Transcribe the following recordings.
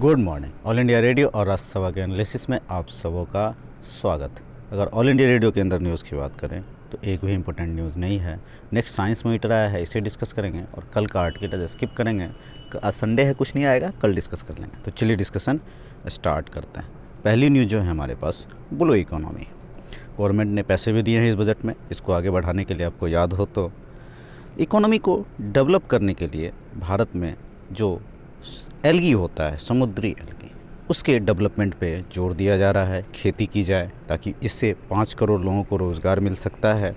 good morning All India Radio और राज्यसभा सभा के एनालिसिस में आप सबों का स्वागत अगर ऑल इंडिया रेडियो के अंदर न्यूज़ की बात करें तो एक भी इंपॉर्टेंट न्यूज़ नहीं है नेक्स्ट साइंस मीटर आया है इसे डिस्कस करेंगे और कल का आर्टिकल स्किप करेंगे आज संडे है कुछ नहीं आएगा कल डिस्कस कर लेंगे तो चलिए डिस्कशन स्टार्ट करते हैं पहली न्यूज़ जो है हमारे पास ब्लू इकोनॉमी गवर्नमेंट ने पैसे भी दिए हैं इस बजट में इसको आगे बढ़ाने के लिए आपको याद हो तो इकोनॉमी को डेवलप करने के लिए भारत में जो एलगी होता है समुद्री एलगी उसके डेवलपमेंट पे जोर दिया जा रहा है खेती की जाए ताकि इससे पाँच करोड़ लोगों को रोज़गार मिल सकता है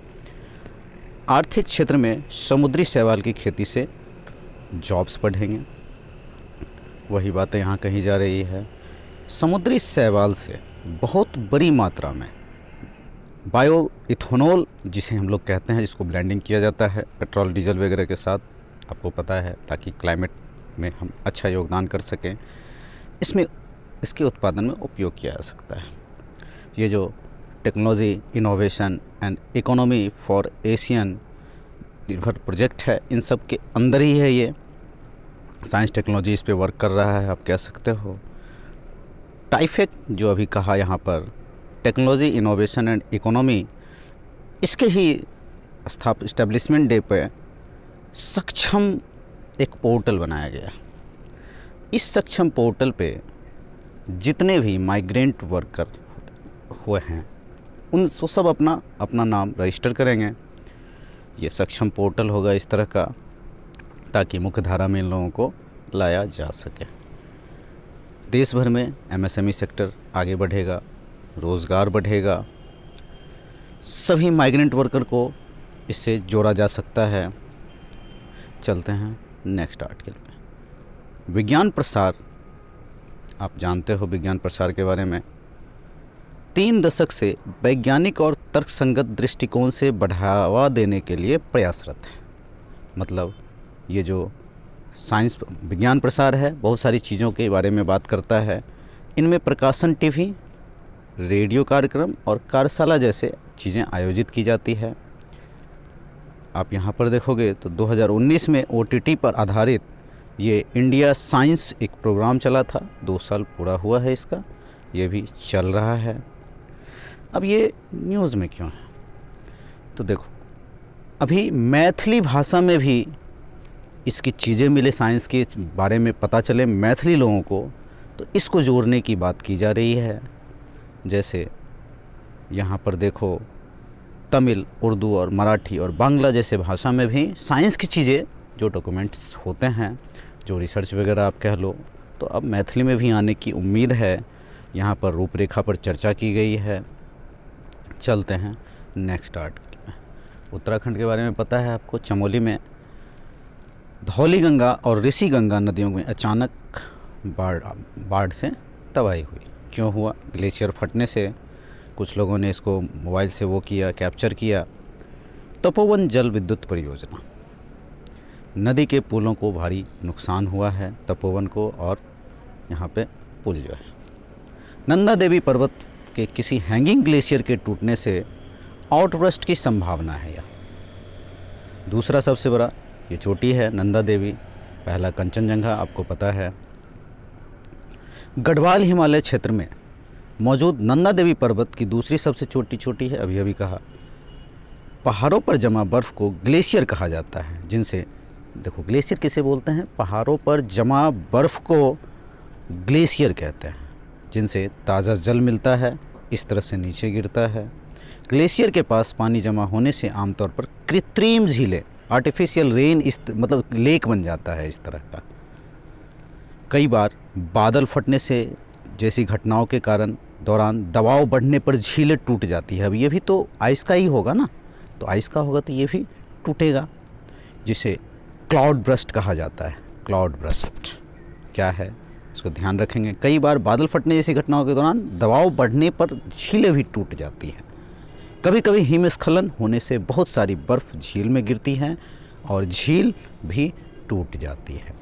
आर्थिक क्षेत्र में समुद्री शैवाल की खेती से जॉब्स बढ़ेंगे वही बातें यहाँ कही जा रही है समुद्री शैवाल से बहुत बड़ी मात्रा में बायो इथोनॉल जिसे हम लोग कहते हैं जिसको ब्लेंडिंग किया जाता है पेट्रोल डीजल वगैरह के साथ आपको पता है ताकि क्लाइमेट में हम अच्छा योगदान कर सकें इसमें इसके उत्पादन में उपयोग किया जा सकता है ये जो technology innovation and economy for Asian निर्भर प्रोजेक्ट है इन सब के अंदर ही है ये साइंस टेक्नोलॉजी इस पर वर्क कर रहा है आप कह सकते हो टाइफेक जो अभी कहा यहाँ पर टेक्नोलॉजी इनोवेशन एंड इकोनॉमी इसके ही स्थाप इस्टेब्लिशमेंट डे पे सक्षम एक पोर्टल बनाया गया इस सक्षम पोर्टल पे जितने भी माइग्रेंट वर्कर हुए हैं उन सो सब अपना अपना नाम रजिस्टर करेंगे ये सक्षम पोर्टल होगा इस तरह का ताकि मुख्यधारा में इन लोगों को लाया जा सके देश भर में एमएसएमई सेक्टर e आगे बढ़ेगा रोज़गार बढ़ेगा सभी माइग्रेंट वर्कर को इससे जोड़ा जा सकता है चलते हैं नेक्स्ट आर्टिकल में विज्ञान प्रसार आप जानते हो विज्ञान प्रसार के बारे में तीन दशक से वैज्ञानिक और तर्कसंगत दृष्टिकोण से बढ़ावा देने के लिए प्रयासरत है मतलब ये जो साइंस विज्ञान प्रसार है बहुत सारी चीज़ों के बारे में बात करता है इनमें प्रकाशन टीवी रेडियो कार्यक्रम और कार्यशाला जैसे चीज़ें आयोजित की जाती है आप यहाँ पर देखोगे तो 2019 में ओ पर आधारित ये इंडिया साइंस एक प्रोग्राम चला था दो साल पूरा हुआ है इसका ये भी चल रहा है अब ये न्यूज़ में क्यों है तो देखो अभी मैथिली भाषा में भी इसकी चीज़ें मिले साइंस के बारे में पता चले मैथिली लोगों को तो इसको जोड़ने की बात की जा रही है जैसे यहाँ पर देखो तमिल उर्दू और मराठी और बांग्ला जैसे भाषा में भी साइंस की चीज़ें जो डॉक्यूमेंट्स होते हैं जो रिसर्च वगैरह आप कह लो तो अब मैथिली में भी आने की उम्मीद है यहाँ पर रूपरेखा पर चर्चा की गई है चलते हैं नेक्स्ट आर्ट उत्तराखंड के बारे में पता है आपको चमोली में धौली गंगा और ऋषि गंगा नदियों में अचानक बाढ़ बाढ़ से तबाही हुई क्यों हुआ ग्लेशियर फटने से कुछ लोगों ने इसको मोबाइल से वो किया कैप्चर किया तपोवन जल विद्युत परियोजना नदी के पुलों को भारी नुकसान हुआ है तपोवन को और यहाँ पे पुल जो है नंदा देवी पर्वत के किसी हैंगिंग ग्लेशियर के टूटने से आउटब्रस्ट की संभावना है यह दूसरा सबसे बड़ा ये चोटी है नंदा देवी पहला कंचनजंघा आपको पता है गढ़वाल हिमालय क्षेत्र में मौजूद नंदा देवी पर्वत की दूसरी सबसे छोटी छोटी है अभी अभी कहा पहाड़ों पर जमा बर्फ़ को ग्लेशियर कहा जाता है जिनसे देखो ग्लेशियर किसे बोलते हैं पहाड़ों पर जमा बर्फ़ को ग्लेशियर कहते हैं जिनसे ताज़ा जल मिलता है इस तरह से नीचे गिरता है ग्लेशियर के पास पानी जमा होने से आमतौर पर कृत्रिम झीलें आर्टिफिशियल रेन इस मतलब लेक बन जाता है इस तरह का कई बार बादल फटने से जैसी घटनाओं के कारण दौरान दबाव बढ़ने पर झीलें टूट जाती है अब ये भी तो आइस का ही होगा ना तो आइस का होगा तो ये भी टूटेगा जिसे क्लाउड ब्रस्ट कहा जाता है क्लाउड ब्रस्ट क्या है इसको ध्यान रखेंगे कई बार बादल फटने जैसी घटनाओं के दौरान दबाव बढ़ने पर झीलें भी टूट जाती हैं कभी कभी हिमस्खलन होने से बहुत सारी बर्फ़ झील में गिरती है और झील भी टूट जाती है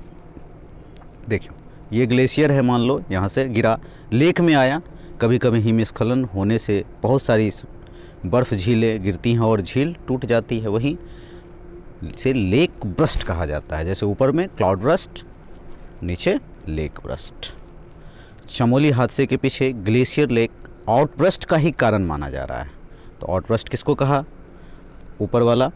देखियो ये ग्लेशियर है मान लो यहाँ से गिरा लेक में आया कभी कभी हिमस्खलन होने से बहुत सारी बर्फ़ झीलें गिरती हैं और झील टूट जाती है वहीं से लेक ब्रस्ट कहा जाता है जैसे ऊपर में क्लाउड ब्रस्ट नीचे लेक ब्रस्ट चमोली हादसे के पीछे ग्लेशियर लेक आउटब्रस्ट का ही कारण माना जा रहा है तो आउटब्रस्ट किसको कहा ऊपर वाला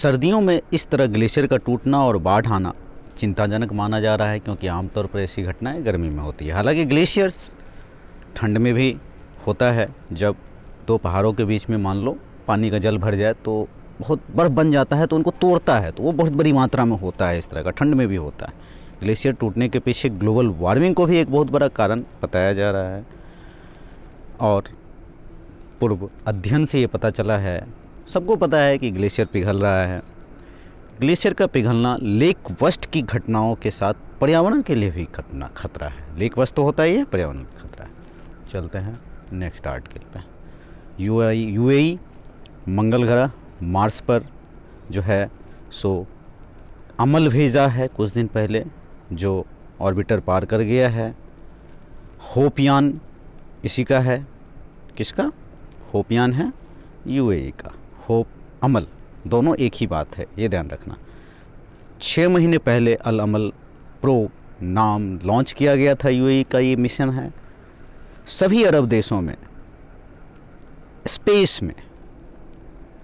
सर्दियों में इस तरह ग्लेशियर का टूटना और बाढ़ आना चिंताजनक माना जा रहा है क्योंकि आमतौर पर ऐसी घटनाएं गर्मी में होती है हालांकि ग्लेशियर्स ठंड में भी होता है जब दो पहाड़ों के बीच में मान लो पानी का जल भर जाए तो बहुत बर्फ़ बन जाता है तो उनको तोड़ता है तो वो बहुत बड़ी मात्रा में होता है इस तरह का ठंड में भी होता है ग्लेशियर टूटने के पीछे ग्लोबल वार्मिंग को भी एक बहुत बड़ा कारण बताया जा रहा है और पूर्व अध्ययन से ये पता चला है सबको पता है कि ग्लेशियर पिघल रहा है ग्लेशियर का पिघलना लेक वस्ट की घटनाओं के साथ पर्यावरण के लिए भी खतना खतरा है लेक वस्ट तो होता ही है पर्यावरण का खतरा है चलते हैं नेक्स्ट आर्टिकल पे यू यूएई e, e, मंगल ग्रह मार्स पर जो है सो अमल भेजा है कुछ दिन पहले जो ऑर्बिटर पार कर गया है होपयान इसी का है किसका होपयान है यूएई e का होप अमल दोनों एक ही बात है ये ध्यान रखना छः महीने पहले अल अमल प्रो नाम लॉन्च किया गया था यूएई का ये मिशन है सभी अरब देशों में स्पेस में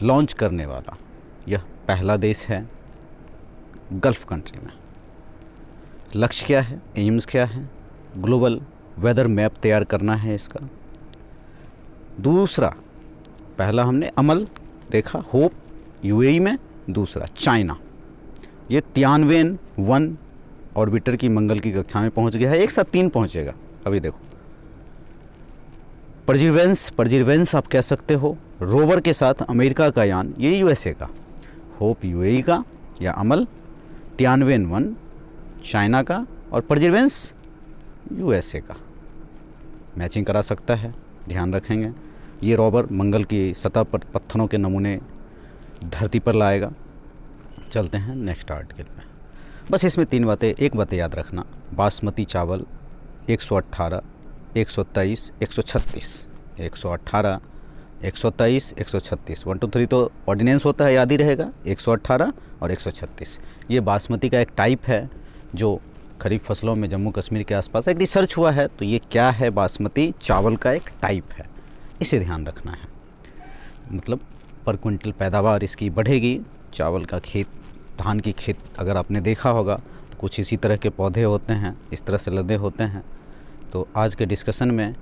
लॉन्च करने वाला यह पहला देश है गल्फ़ कंट्री में लक्ष्य क्या है एम्स क्या है ग्लोबल वेदर मैप तैयार करना है इसका दूसरा पहला हमने अमल देखा होप यूएई में दूसरा चाइना ये तियानवेन वन ऑर्बिटर की मंगल की कक्षा में पहुंच गया है एक साथ तीन पहुंचेगा अभी देखो प्रजीवेंस प्रजीवेंस आप कह सकते हो रोवर के साथ अमेरिका का यान ये यूएसए का होप यूएई का या अमल तियानवेन वन चाइना का और परजिवेंस यूएसए का मैचिंग करा सकता है ध्यान रखेंगे ये रॉबर मंगल की सतह पर पत्थरों के नमूने धरती पर लाएगा चलते हैं नेक्स्ट आर्टिकल में बस इसमें तीन बातें एक बातें याद रखना बासमती चावल 118, सौ अट्ठारह एक सौ 136, वन टू थ्री तो ऑर्डिनेंस होता है याद ही रहेगा 118 और 136 ये बासमती का एक टाइप है जो खरीफ फसलों में जम्मू कश्मीर के आसपास एक रिसर्च हुआ है तो ये क्या है बासमती चावल का एक टाइप है इसे ध्यान रखना है मतलब पर क्विंटल पैदावार इसकी बढ़ेगी चावल का खेत धान की खेत अगर आपने देखा होगा तो कुछ इसी तरह के पौधे होते हैं इस तरह से लदे होते हैं तो आज के डिस्कशन में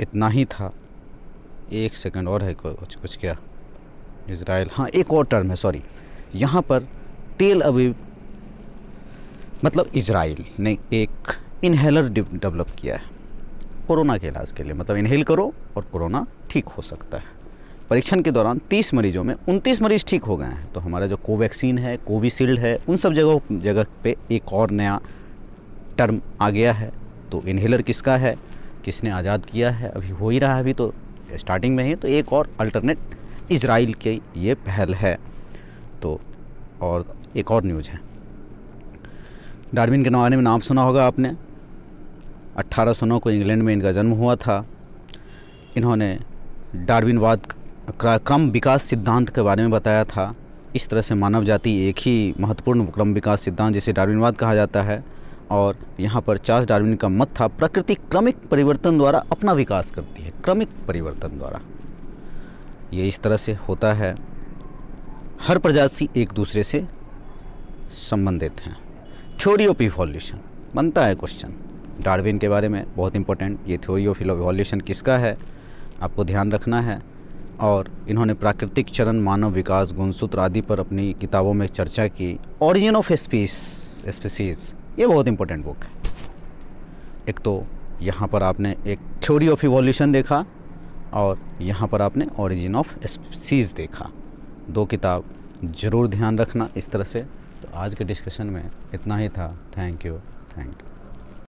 इतना ही था एक सेकंड और है कुछ कुछ क्या इसराइल हाँ एक और टर्म है सॉरी यहाँ पर तेल अभी मतलब इसराइल ने एक इन्हेलर डेवलप किया है कोरोना के इलाज के लिए मतलब इन्हेल करो और कोरोना ठीक हो सकता है परीक्षण के दौरान 30 मरीजों में उनतीस मरीज ठीक हो गए हैं तो हमारा जो कोवैक्सीन है कोविशील्ड है उन सब जगहों जगह पे एक और नया टर्म आ गया है तो इन्हेलर किसका है किसने आज़ाद किया है अभी हो ही रहा है अभी तो स्टार्टिंग में ही तो एक और अल्टरनेट इसराइल की ये पहल है तो और एक और न्यूज़ है डार्विन के नवाने में नाम सुना होगा आपने 1809 को इंग्लैंड में इनका जन्म हुआ था इन्होंने डार्विनवाद क्रम विकास सिद्धांत के बारे में बताया था इस तरह से मानव जाति एक ही महत्वपूर्ण क्रम विकास सिद्धांत जिसे डार्विनवाद कहा जाता है और यहाँ पर चार्ल्स डार्विन का मत था प्रकृति क्रमिक परिवर्तन द्वारा अपना विकास करती है क्रमिक परिवर्तन द्वारा ये इस तरह से होता है हर प्रजाति एक दूसरे से संबंधित हैं थ्योरी ऑफ इवोल्यूशन बनता है क्वेश्चन डार्विन के बारे में बहुत इंपॉर्टेंट ये थ्योरी ऑफ इवोल्यूशन किसका है आपको ध्यान रखना है और इन्होंने प्राकृतिक चरण मानव विकास गुणसूत्र आदि पर अपनी किताबों में चर्चा की ओरिजिन ऑफ स्पीस स्पीसीज ये बहुत इंपॉर्टेंट बुक है एक तो यहाँ पर आपने एक थ्योरी ऑफ इवोल्यूशन देखा और यहाँ पर आपने ओरिजिन ऑफ स्पीसीज देखा दो किताब ज़रूर ध्यान रखना इस तरह से तो आज के डिस्कशन में इतना ही था थैंक यू थैंक यू